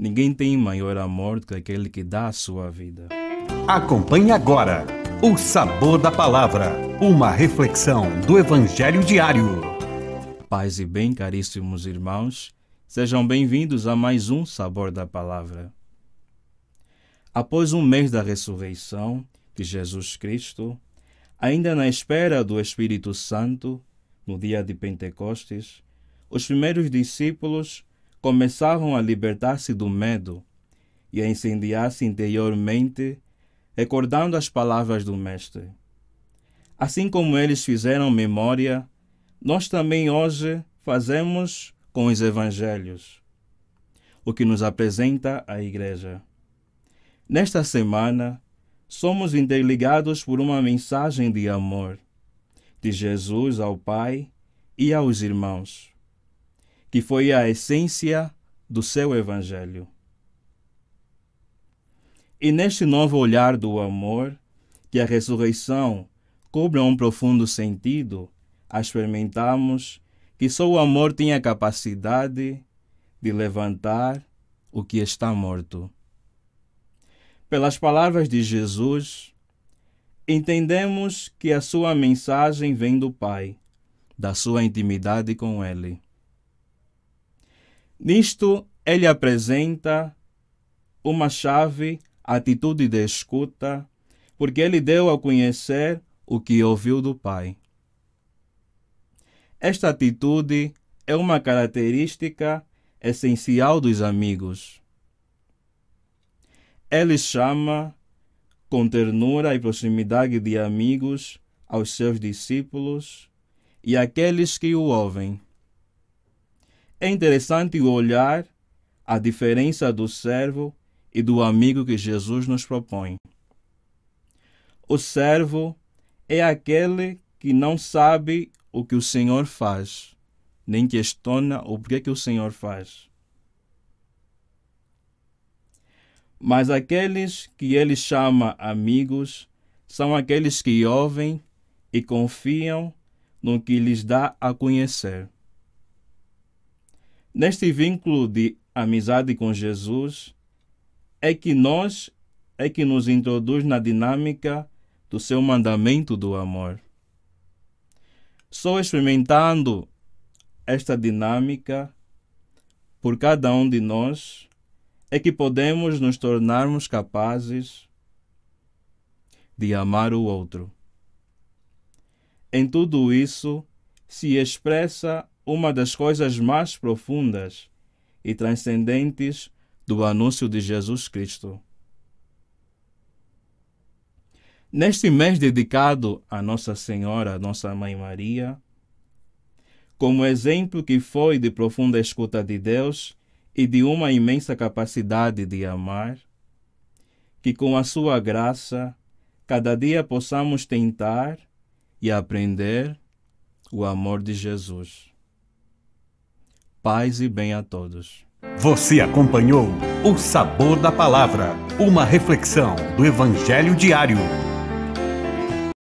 Ninguém tem maior amor do que aquele que dá a sua vida. Acompanhe agora o Sabor da Palavra, uma reflexão do Evangelho diário. Paz e bem, caríssimos irmãos, sejam bem-vindos a mais um Sabor da Palavra. Após um mês da ressurreição de Jesus Cristo, ainda na espera do Espírito Santo, no dia de Pentecostes, os primeiros discípulos começavam a libertar-se do medo e a incendiar-se interiormente, recordando as palavras do Mestre. Assim como eles fizeram memória, nós também hoje fazemos com os Evangelhos, o que nos apresenta a Igreja. Nesta semana, somos interligados por uma mensagem de amor de Jesus ao Pai e aos irmãos que foi a essência do seu Evangelho. E neste novo olhar do amor, que a ressurreição cobra um profundo sentido, experimentamos que só o amor tem a capacidade de levantar o que está morto. Pelas palavras de Jesus, entendemos que a sua mensagem vem do Pai, da sua intimidade com Ele. Nisto, ele apresenta uma chave, atitude de escuta, porque ele deu a conhecer o que ouviu do Pai. Esta atitude é uma característica essencial dos amigos. Ele chama, com ternura e proximidade de amigos, aos seus discípulos e aqueles que o ouvem. É interessante olhar a diferença do servo e do amigo que Jesus nos propõe. O servo é aquele que não sabe o que o Senhor faz, nem questiona o porquê que o Senhor faz. Mas aqueles que ele chama amigos são aqueles que ouvem e confiam no que lhes dá a conhecer. Neste vínculo de amizade com Jesus é que nós é que nos introduz na dinâmica do seu mandamento do amor. Só experimentando esta dinâmica por cada um de nós é que podemos nos tornarmos capazes de amar o outro. Em tudo isso se expressa uma das coisas mais profundas e transcendentes do anúncio de Jesus Cristo. Neste mês dedicado a Nossa Senhora, Nossa Mãe Maria, como exemplo que foi de profunda escuta de Deus e de uma imensa capacidade de amar, que com a sua graça cada dia possamos tentar e aprender o amor de Jesus. Paz e bem a todos. Você acompanhou O Sabor da Palavra, uma reflexão do Evangelho diário